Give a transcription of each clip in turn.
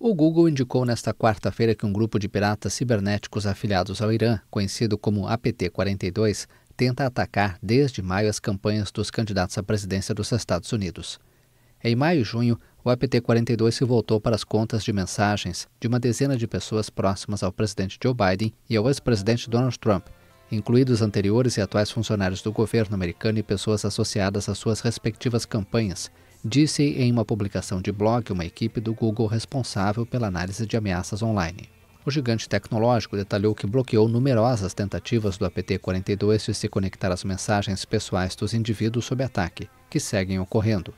O Google indicou nesta quarta-feira que um grupo de piratas cibernéticos afiliados ao Irã, conhecido como APT-42, tenta atacar desde maio as campanhas dos candidatos à presidência dos Estados Unidos. Em maio e junho, o APT-42 se voltou para as contas de mensagens de uma dezena de pessoas próximas ao presidente Joe Biden e ao ex-presidente Donald Trump, incluídos anteriores e atuais funcionários do governo americano e pessoas associadas às suas respectivas campanhas, disse em uma publicação de blog uma equipe do Google responsável pela análise de ameaças online. O gigante tecnológico detalhou que bloqueou numerosas tentativas do APT-42 de se conectar às mensagens pessoais dos indivíduos sob ataque, que seguem ocorrendo.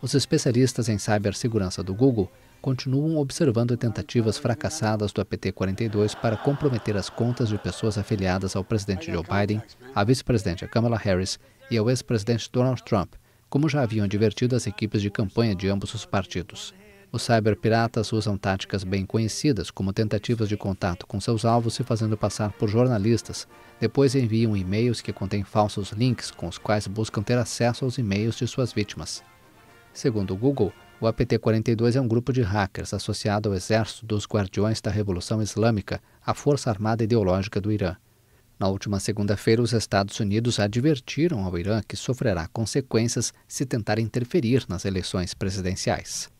Os especialistas em cibersegurança do Google continuam observando tentativas fracassadas do APT-42 para comprometer as contas de pessoas afiliadas ao presidente Joe Biden, à vice-presidente Kamala Harris e ao ex-presidente Donald Trump, como já haviam divertido as equipes de campanha de ambos os partidos. Os cyberpiratas usam táticas bem conhecidas, como tentativas de contato com seus alvos se fazendo passar por jornalistas. Depois enviam e-mails que contêm falsos links com os quais buscam ter acesso aos e-mails de suas vítimas. Segundo o Google, o APT-42 é um grupo de hackers associado ao Exército dos Guardiões da Revolução Islâmica, a força armada ideológica do Irã. Na última segunda-feira, os Estados Unidos advertiram ao Irã que sofrerá consequências se tentar interferir nas eleições presidenciais.